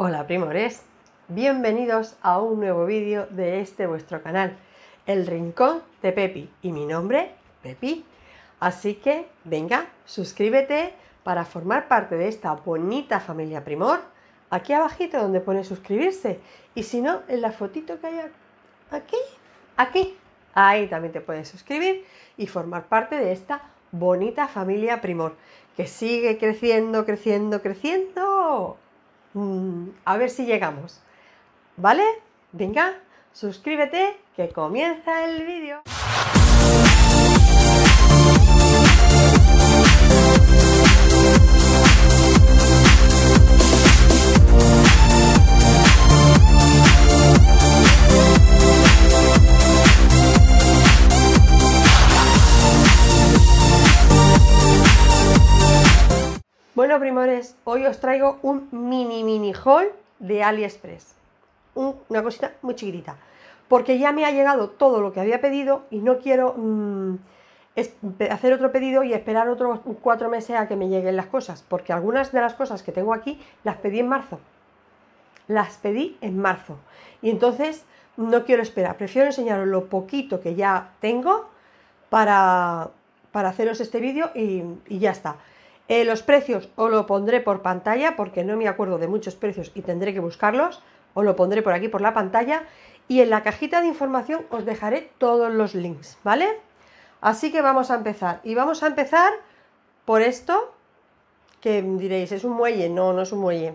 Hola primores, bienvenidos a un nuevo vídeo de este vuestro canal, El Rincón de Pepi y mi nombre, Pepi. Así que venga, suscríbete para formar parte de esta bonita familia Primor, aquí abajito donde pone suscribirse y si no, en la fotito que hay aquí, aquí, ahí también te puedes suscribir y formar parte de esta bonita familia Primor que sigue creciendo, creciendo, creciendo. Mm, a ver si llegamos. ¿Vale? Venga, suscríbete que comienza el vídeo. Bueno, primores, hoy os traigo un mini mini haul de AliExpress. una cosita muy chiquitita. Porque ya me ha llegado todo lo que había pedido y no quiero mm, hacer otro pedido y esperar otros cuatro meses a que me lleguen las cosas. Porque algunas de las cosas que tengo aquí las pedí en marzo. Las pedí en marzo. Y entonces no quiero esperar. Prefiero enseñaros lo poquito que ya tengo para, haceros este vídeo y ya está. Eh, los precios os lo pondré por pantalla porque no me acuerdo de muchos precios y tendré que buscarlos, Os lo pondré por aquí por la pantalla y en la cajita de información os dejaré todos los links, ¿vale? Así que vamos a empezar y vamos a empezar por esto que diréis, es un muelle, no, no es un muelle.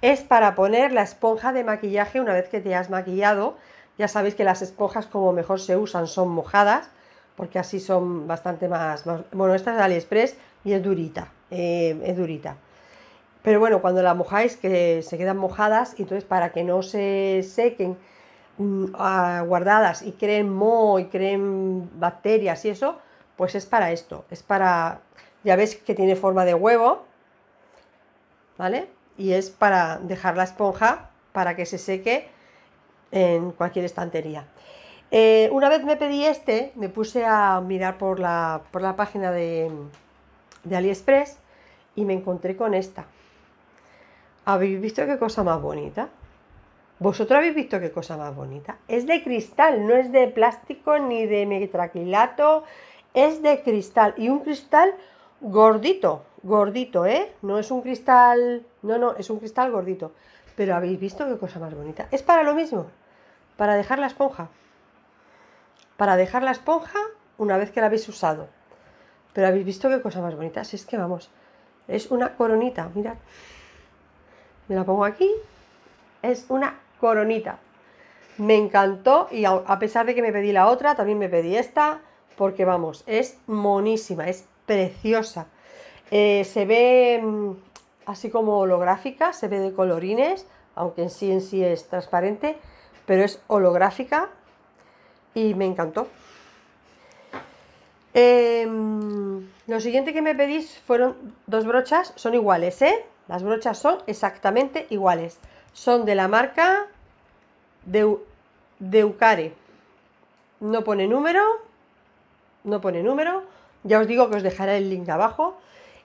Es para poner la esponja de maquillaje una vez que te has maquillado. Ya sabéis que las esponjas como mejor se usan son mojadas, porque así son bastante más... más... Bueno, esta es de AliExpress, y es durita, eh, es durita. Pero bueno, cuando la mojáis, que se quedan mojadas, y entonces para que no se sequen mm, ah, guardadas y creen moho y creen bacterias y eso, pues es para esto, es para, ya veis que tiene forma de huevo, ¿vale? Y es para dejar la esponja para que se seque en cualquier estantería. Eh, una vez me pedí este, me puse a mirar por la, por la página de, de AliExpress y me encontré con esta. ¿Habéis visto qué cosa más bonita? ¿Vosotros habéis visto qué cosa más bonita? Es de cristal, no es de plástico ni de metraquilato, es de cristal. Y un cristal gordito, gordito, ¿eh? No es un cristal, no, no, es un cristal gordito. Pero habéis visto qué cosa más bonita. Es para lo mismo, para dejar la esponja. Para dejar la esponja una vez que la habéis usado. Pero habéis visto qué cosa más bonita. Si es que vamos, es una coronita, mirad. Me la pongo aquí. Es una coronita. Me encantó y a pesar de que me pedí la otra, también me pedí esta, porque vamos, es monísima, es preciosa. Eh, se ve mm, así como holográfica, se ve de colorines, aunque en sí en sí es transparente, pero es holográfica y me encantó. Eh, lo siguiente que me pedís fueron dos brochas, son iguales, ¿eh? Las brochas son exactamente iguales. Son de la marca Deucare. No pone número, no pone número. Ya os digo que os dejaré el link abajo.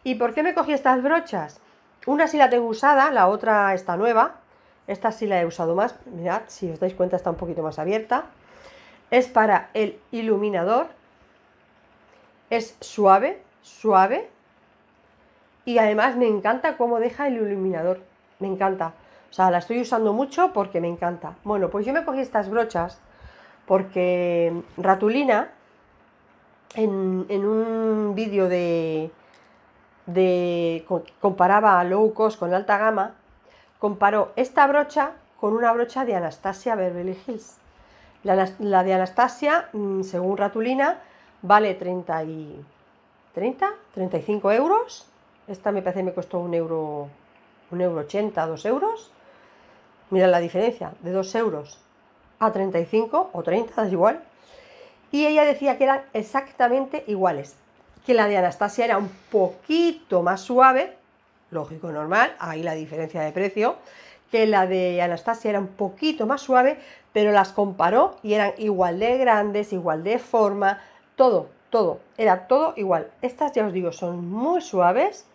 ¿Y por qué me cogí estas brochas? Una sí la tengo usada, la otra está nueva. Esta sí la he usado más. Mirad, si os dais cuenta está un poquito más abierta. Es para el iluminador. Es suave, suave y además me encanta cómo deja el iluminador, me encanta. O sea, la estoy usando mucho porque me encanta. Bueno, pues yo me cogí estas brochas porque Ratulina en, un vídeo de, de comparaba low cost con alta gama, comparó esta brocha con una brocha de Anastasia Beverly Hills. La, la de Anastasia, mm, según Ratulina, vale 30 y 30, 35 euros. Esta me parece que me costó un euro, un euro 2 euros. Mira la diferencia, de 2 euros a 35 o 30, es igual. Y ella decía que eran exactamente iguales, que la de Anastasia era un poquito más suave, lógico, normal, ahí la diferencia de precio, que la de Anastasia era un poquito más suave, pero las comparó y eran igual de grandes, igual de forma, todo todo, era todo igual. Estas ya os digo, son muy suaves,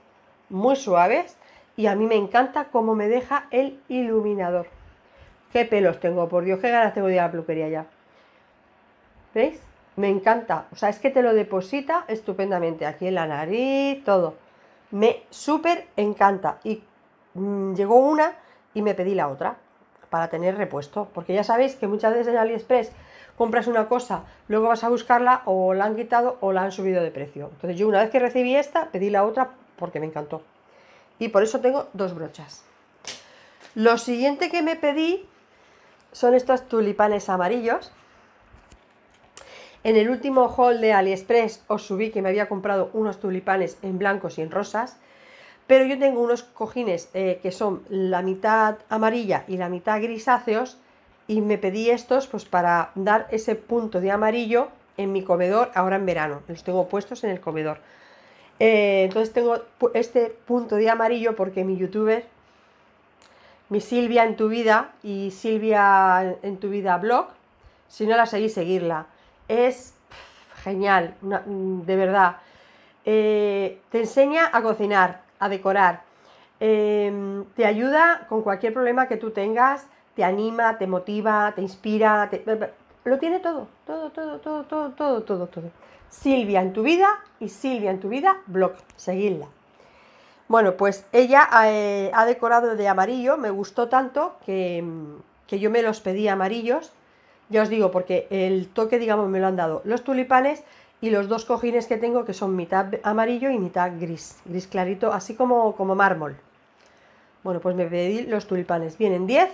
muy suaves y a mí me encanta cómo me deja el iluminador. Qué pelos tengo, por Dios, qué ganas tengo de a la peluquería ya. ¿Veis? Me encanta, o sea, es que te lo deposita estupendamente aquí en la nariz, todo. Me súper encanta y mm, llegó una y me pedí la otra para tener repuesto, porque ya sabéis que muchas veces en AliExpress compras una cosa, luego vas a buscarla o la han quitado o la han subido de precio. Entonces yo una vez que recibí esta, pedí la otra porque me encantó. Y por eso tengo dos brochas. Lo siguiente que me pedí son estos tulipanes amarillos. En el último haul de AliExpress os subí que me había comprado unos tulipanes en blancos y en rosas, pero yo tengo unos cojines eh, que son la mitad amarilla y la mitad grisáceos y me pedí estos pues para dar ese punto de amarillo en mi comedor ahora en verano. Los tengo puestos en el comedor. Eh, entonces tengo este punto de amarillo porque mi youtuber, mi Silvia en tu vida y Silvia en tu vida blog, si no la seguís, seguirla. Es genial, de verdad. Eh, te enseña a cocinar, a decorar. Eh, te ayuda con cualquier problema que tú tengas te anima, te motiva, te inspira, lo tiene todo, todo, todo, todo, todo, todo, todo, todo. Silvia en tu vida y Silvia en tu vida blog, seguidla. Bueno, pues ella eh, ha decorado de amarillo, me gustó tanto que, yo me los pedí amarillos, ya os digo, porque el toque, digamos, me lo han dado los tulipanes y los dos cojines que tengo que son mitad amarillo y mitad gris, gris clarito, así como, como mármol. Bueno, pues me pedí los tulipanes, vienen 10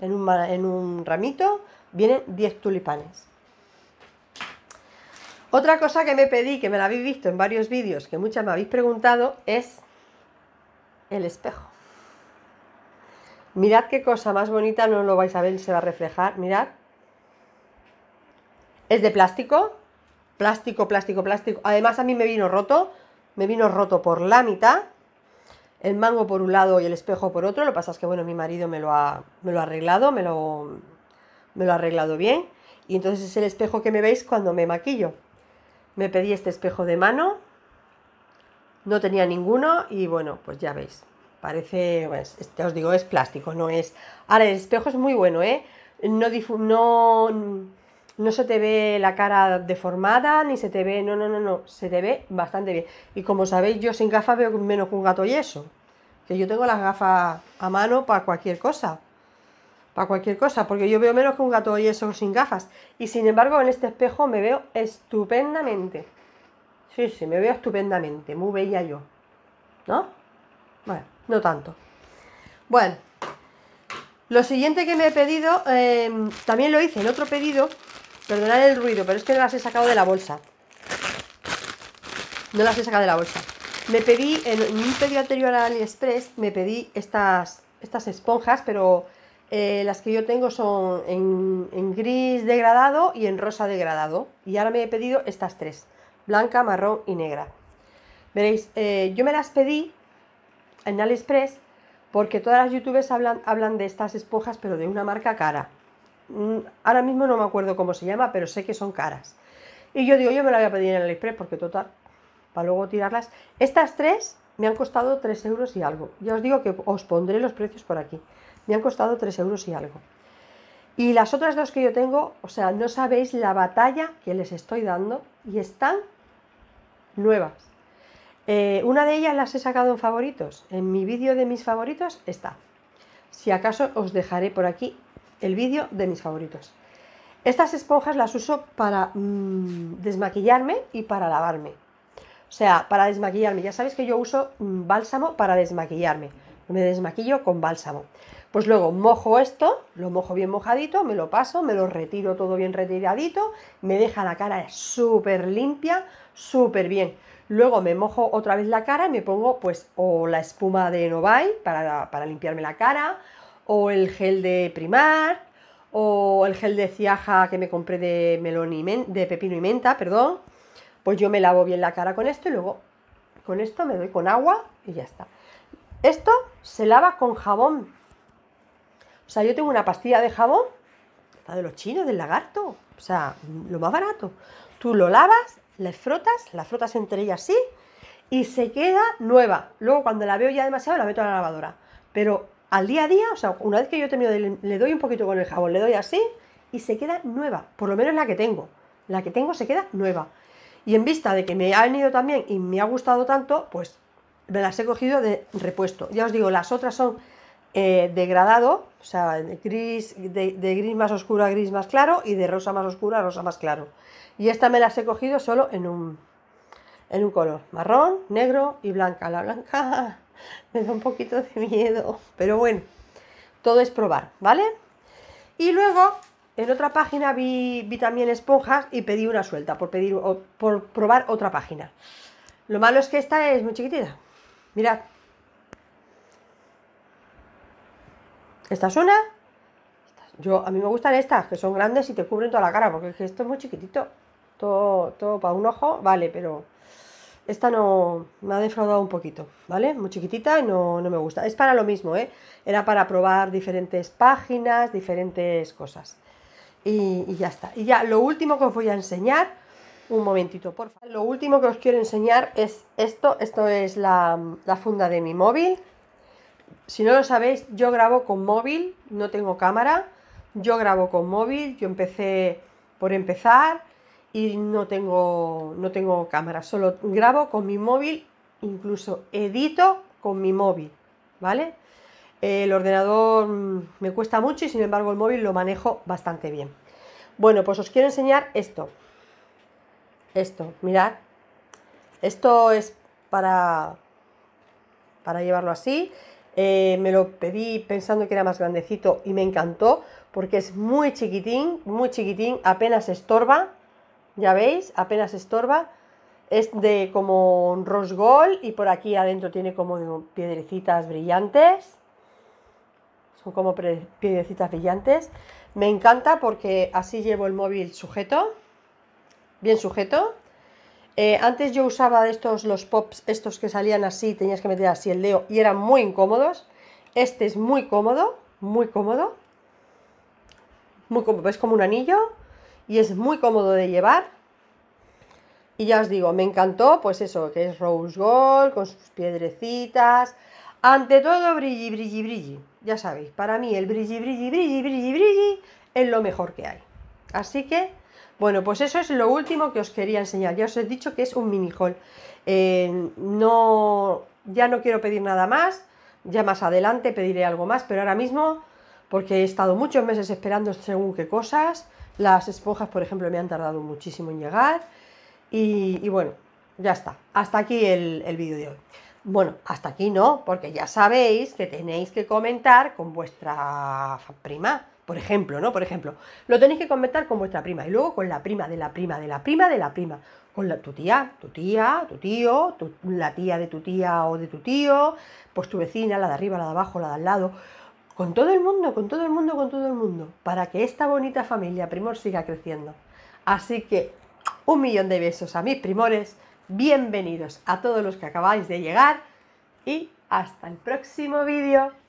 en un, ramito vienen 10 tulipanes. Otra cosa que me pedí, que me la habéis visto en varios vídeos, que muchas me habéis preguntado, es el espejo. Mirad qué cosa más bonita, no lo vais a ver, se va a reflejar, mirad. Es de plástico, plástico, plástico, plástico. Además a mí me vino roto, me vino roto por la mitad el mango por un lado y el espejo por otro. Lo que pasa es que, bueno, mi marido me lo ha, me lo ha arreglado, me lo, me lo ha arreglado bien. Y entonces es el espejo que me veis cuando me maquillo. Me pedí este espejo de mano, no tenía ninguno y bueno, pues ya veis. Parece, os digo, es plástico, no es... Ahora, el espejo es muy bueno, ¿eh? No, difu no no se te ve la cara deformada, ni se te ve, no, no, no, no, se te ve bastante bien. Y como sabéis, yo sin gafas veo menos que un gato y eso, que yo tengo las gafas a mano para cualquier cosa, para cualquier cosa, porque yo veo menos que un gato y eso sin gafas. Y sin embargo, en este espejo me veo estupendamente. Sí, sí, me veo estupendamente, muy bella yo. ¿No? Bueno, no tanto. Bueno, lo siguiente que me he pedido, eh, también lo hice en otro pedido, Perdonad el ruido, pero es que no las he sacado de la bolsa. No las he sacado de la bolsa. Me pedí, en un pedido anterior a AliExpress, me pedí estas, estas esponjas, pero eh, las que yo tengo son en, gris degradado y en rosa degradado. Y ahora me he pedido estas tres, blanca, marrón y negra. Veréis, eh, yo me las pedí en AliExpress porque todas las youtubers hablan, hablan de estas esponjas, pero de una marca cara. Mm, ahora mismo no me acuerdo cómo se llama, pero sé que son caras. Y yo digo, yo me la voy a pedir en el Express porque total, para luego tirarlas. Estas tres me han costado 3 euros y algo. Ya os digo que os pondré los precios por aquí. Me han costado 3 euros y algo. Y las otras dos que yo tengo, o sea, no sabéis la batalla que les estoy dando y están nuevas. Eh, una de ellas las he sacado en favoritos. En mi vídeo de mis favoritos está. Si acaso os dejaré por aquí el vídeo de mis favoritos. Estas esponjas las uso para mm, desmaquillarme y para lavarme. O sea, para desmaquillarme. Ya sabéis que yo uso mm, bálsamo para desmaquillarme. Me desmaquillo con bálsamo. Pues luego mojo esto, lo mojo bien mojadito, me lo paso, me lo retiro todo bien retiradito, me deja la cara súper limpia, súper bien. Luego me mojo otra vez la cara y me pongo pues o la espuma de Novai para, para limpiarme la cara o el gel de primar, o el gel de ciaja que me compré de, de pepino y menta, perdón, pues yo me lavo bien la cara con esto y luego con esto me doy con agua y ya está. Esto se lava con jabón. O sea, yo tengo una pastilla de jabón, la de los chinos, del lagarto, o sea, lo más barato. Tú lo lavas, le frotas, la frotas entre ellas así y se queda nueva. Luego cuando la veo ya demasiado la meto a la lavadora. Pero al día a día, o sea, una vez que yo he le doy un poquito con el jabón, le doy así y se queda nueva, por lo menos la que tengo. La que tengo se queda nueva. Y en vista de que me ha venido también y me ha gustado tanto, pues me las he cogido de repuesto. Ya os digo, las otras son eh, degradado, o sea, gris, de, gris más oscuro a gris más claro y de rosa más oscura a rosa más claro. Y esta me las he cogido solo en un, en un color, marrón, negro y blanca. La blanca me da un poquito de miedo, pero bueno, todo es probar, ¿vale? Y luego, en otra página vi, también esponjas y pedí una suelta por, pedir, por probar otra página. Lo malo es que esta es muy chiquitita. Mirad. Esta es una. Yo, a mí me gustan estas, que son grandes y te cubren toda la cara, porque es que esto es muy chiquitito. Todo, todo para un ojo, vale, pero esta no me ha defraudado un poquito, ¿vale? Muy chiquitita y no, no me gusta. Es para lo mismo, ¿eh? Era para probar diferentes páginas, diferentes cosas. Y, ya está. Y ya, lo último que os voy a enseñar, un momentito, por favor. Lo último que os quiero enseñar es esto. Esto es la, la funda de mi móvil. Si no lo sabéis, yo grabo con móvil, no tengo cámara. Yo grabo con móvil, yo empecé por empezar y no tengo, no tengo cámara, solo grabo con mi móvil, incluso edito con mi móvil, ¿vale? El ordenador me cuesta mucho y sin embargo el móvil lo manejo bastante bien. Bueno, pues os quiero enseñar esto. Esto, mirad. Esto es para, para llevarlo así. Eh, me lo pedí pensando que era más grandecito y me encantó porque es muy chiquitín, muy chiquitín, apenas estorba ya veis, apenas estorba, es de como rose gold y por aquí adentro tiene como piedrecitas brillantes, son como piedrecitas brillantes, me encanta porque así llevo el móvil sujeto, bien sujeto, eh, antes yo usaba de estos los pops, estos que salían así, tenías que meter así el dedo y eran muy incómodos. Este es muy cómodo, muy cómodo. Muy cómodo, es como un anillo y es muy cómodo de llevar. Y ya os digo, me encantó, pues eso, que es rose gold, con sus piedrecitas. Ante todo, brilli, brilli, brilli. Ya sabéis, para mí el brilli, brilli, brilli, brilli, brilli es lo mejor que hay. Así que, bueno, pues eso es lo último que os quería enseñar. Ya os he dicho que es un mini haul. Eh, no, ya no quiero pedir nada más. Ya más adelante pediré algo más, pero ahora mismo, porque he estado muchos meses esperando según qué cosas, las esponjas, por ejemplo, me han tardado muchísimo en llegar. Y, bueno, ya está. Hasta aquí el, vídeo de hoy. Bueno, hasta aquí no, porque ya sabéis que tenéis que comentar con vuestra prima, por ejemplo, ¿no? Por ejemplo, lo tenéis que comentar con vuestra prima y luego con la prima de la prima de la prima de la prima, con la, tu tía, tu tía, tu tío, la tía de tu tía o de tu tío, pues tu vecina, la de arriba, la de abajo, la de al lado. Con todo el mundo, con todo el mundo, con todo el mundo, para que esta bonita familia Primor siga creciendo. Así que un millón de besos a mis primores, bienvenidos a todos los que acabáis de llegar y hasta el próximo vídeo.